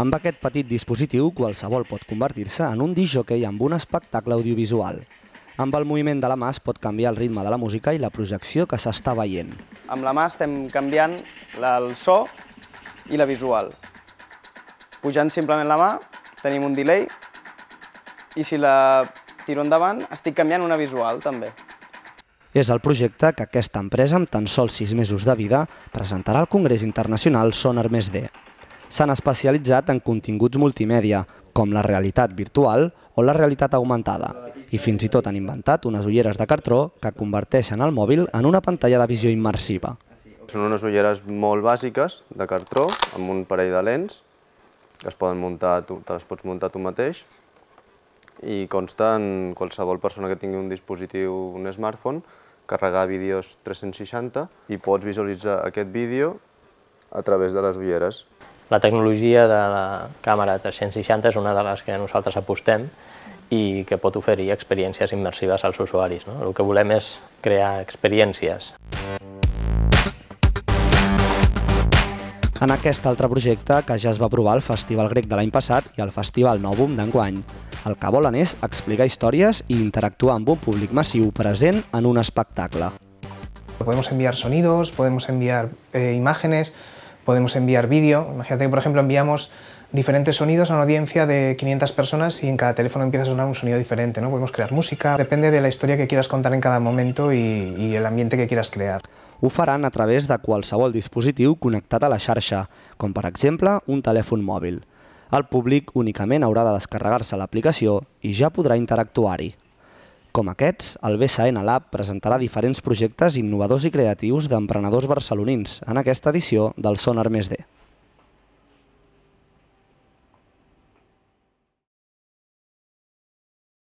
Amb aquest petit dispositiu, qualsevol pot convertir-se en un disjockey amb un espectacle audiovisual. Amb el moviment de la mà es pot canviar el ritme de la música i la projecció que s'està veient. Amb la mà estem canviant el so i la visual. Pujant simplement la mà tenim un delay i si la tiro endavant estic canviant una visual també. És el projecte que aquesta empresa, amb tan sols 6 mesos de vida, presentarà al Congrés Internacional Sonar Més d s'han especialitzat en continguts multimèdia, com la realitat virtual o la realitat augmentada, i fins i tot han inventat unes ulleres de cartró que converteixen el mòbil en una pantalla de visió immersiva. Són unes ulleres molt bàsiques de cartró, amb un parell de lents, que es poden muntar, te les pots muntar tu mateix, i consta en qualsevol persona que tingui un dispositiu, un smartphone, carregar vídeos 360 i pots visualitzar aquest vídeo a través de les ulleres la tecnologia de la càmera 360 és una de les que nosaltres apostem i que pot oferir experiències immersives als usuaris. No? El que volem és crear experiències. En aquest altre projecte, que ja es va provar al Festival Grec de l'any passat i al Festival Novum d'enguany, el que volen és explicar històries i interactuar amb un públic massiu present en un espectacle. Podemos enviar sonidos, podemos enviar eh, imágenes, podemos enviar vídeo. Imagínate que, por ejemplo, enviamos diferentes sonidos a una audiencia de 500 personas y en cada teléfono empieza a sonar un sonido diferente. ¿no? Podemos crear música, depende de la historia que quieras contar en cada momento y, i el ambiente que quieras crear. Ho faran a través de qualsevol dispositiu connectat a la xarxa, com per exemple un telèfon mòbil. El públic únicament haurà de descarregar-se l'aplicació i ja podrà interactuar-hi. Com aquests, el BSN Lab presentarà diferents projectes innovadors i creatius d'emprenedors barcelonins en aquesta edició del Sonar Més D.